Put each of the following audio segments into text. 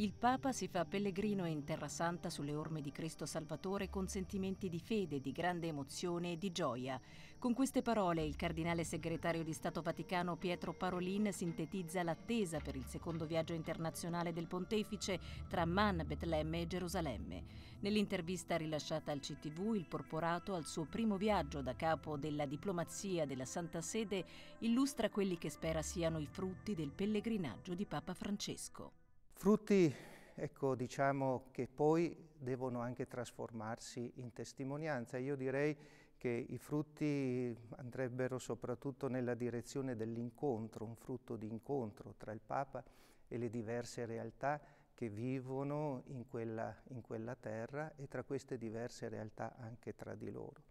il Papa si fa pellegrino in Terra Santa sulle orme di Cristo Salvatore con sentimenti di fede, di grande emozione e di gioia. Con queste parole il cardinale segretario di Stato Vaticano Pietro Parolin sintetizza l'attesa per il secondo viaggio internazionale del pontefice tra Man, Betlemme e Gerusalemme. Nell'intervista rilasciata al CTV, il porporato al suo primo viaggio da capo della diplomazia della Santa Sede illustra quelli che spera siano i frutti del pellegrinaggio di Papa Francesco. Frutti, ecco, diciamo che poi devono anche trasformarsi in testimonianza. Io direi che i frutti andrebbero soprattutto nella direzione dell'incontro, un frutto di incontro tra il Papa e le diverse realtà che vivono in quella, in quella terra e tra queste diverse realtà anche tra di loro.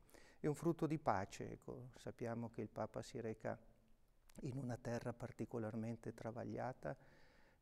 È un frutto di pace, ecco. sappiamo che il Papa si reca in una terra particolarmente travagliata,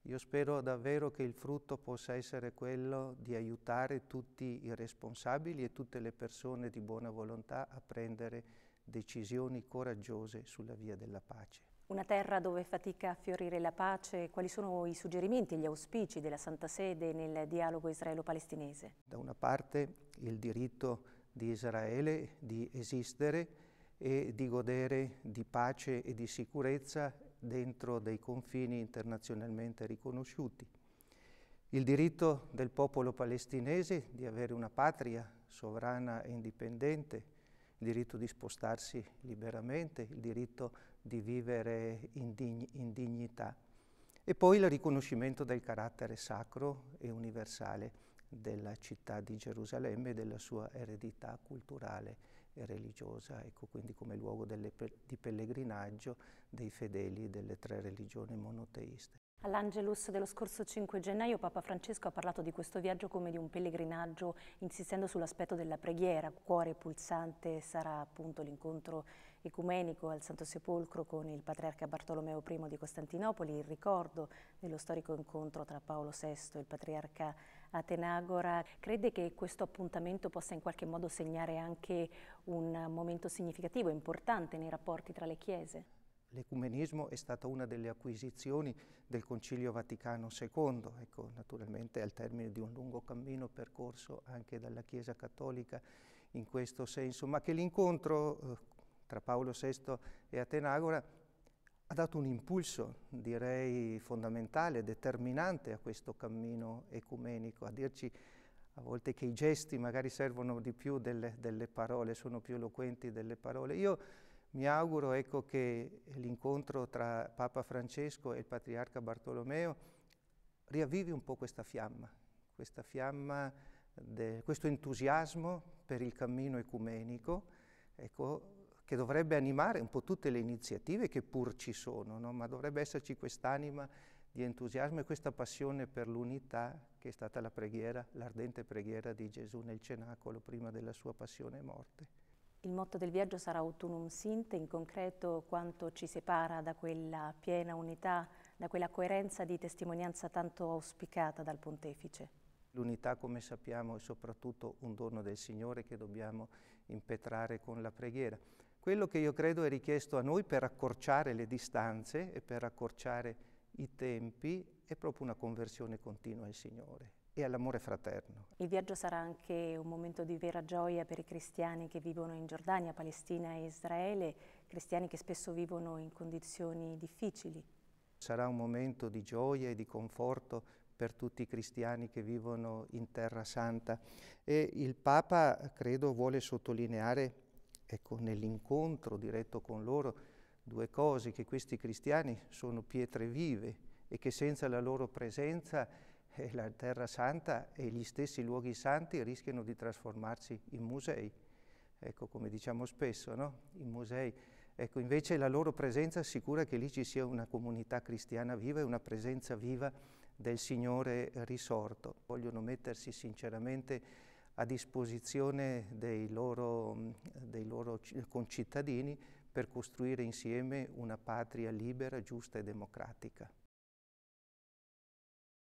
io spero davvero che il frutto possa essere quello di aiutare tutti i responsabili e tutte le persone di buona volontà a prendere decisioni coraggiose sulla via della pace. Una terra dove fatica a fiorire la pace, quali sono i suggerimenti e gli auspici della Santa Sede nel dialogo israelo-palestinese? Da una parte il diritto di Israele di esistere e di godere di pace e di sicurezza dentro dei confini internazionalmente riconosciuti. Il diritto del popolo palestinese di avere una patria sovrana e indipendente, il diritto di spostarsi liberamente, il diritto di vivere in, dign in dignità e poi il riconoscimento del carattere sacro e universale della città di Gerusalemme e della sua eredità culturale e religiosa, ecco, quindi come luogo delle, di pellegrinaggio dei fedeli delle tre religioni monoteiste. All'Angelus dello scorso 5 gennaio Papa Francesco ha parlato di questo viaggio come di un pellegrinaggio, insistendo sull'aspetto della preghiera. Cuore pulsante sarà appunto l'incontro ecumenico al Santo Sepolcro con il patriarca Bartolomeo I di Costantinopoli, il ricordo dello storico incontro tra Paolo VI e il patriarca Atenagora. Crede che questo appuntamento possa in qualche modo segnare anche un momento significativo, importante nei rapporti tra le chiese? L'ecumenismo è stata una delle acquisizioni del Concilio Vaticano II, ecco, naturalmente al termine di un lungo cammino percorso anche dalla Chiesa Cattolica in questo senso, ma che l'incontro eh, tra Paolo VI e Atenagora, ha dato un impulso, direi, fondamentale, determinante a questo cammino ecumenico, a dirci a volte che i gesti magari servono di più delle, delle parole, sono più eloquenti delle parole. Io mi auguro ecco, che l'incontro tra Papa Francesco e il Patriarca Bartolomeo riavvivi un po' questa fiamma, questa fiamma de, questo entusiasmo per il cammino ecumenico, ecco, che dovrebbe animare un po' tutte le iniziative che pur ci sono, no? ma dovrebbe esserci quest'anima di entusiasmo e questa passione per l'unità che è stata la preghiera, l'ardente preghiera di Gesù nel cenacolo prima della sua passione e morte. Il motto del viaggio sarà autunum sinte, in concreto quanto ci separa da quella piena unità, da quella coerenza di testimonianza tanto auspicata dal pontefice. L'unità, come sappiamo, è soprattutto un dono del Signore che dobbiamo impetrare con la preghiera. Quello che io credo è richiesto a noi per accorciare le distanze e per accorciare i tempi è proprio una conversione continua al Signore e all'amore fraterno. Il viaggio sarà anche un momento di vera gioia per i cristiani che vivono in Giordania, Palestina e Israele, cristiani che spesso vivono in condizioni difficili. Sarà un momento di gioia e di conforto per tutti i cristiani che vivono in Terra Santa e il Papa credo vuole sottolineare Ecco, nell'incontro diretto con loro, due cose, che questi cristiani sono pietre vive e che senza la loro presenza eh, la Terra Santa e gli stessi luoghi santi rischiano di trasformarsi in musei. Ecco, come diciamo spesso, no? In musei. Ecco, invece la loro presenza assicura che lì ci sia una comunità cristiana viva e una presenza viva del Signore risorto. Vogliono mettersi sinceramente a disposizione dei loro dei loro concittadini per costruire insieme una patria libera, giusta e democratica.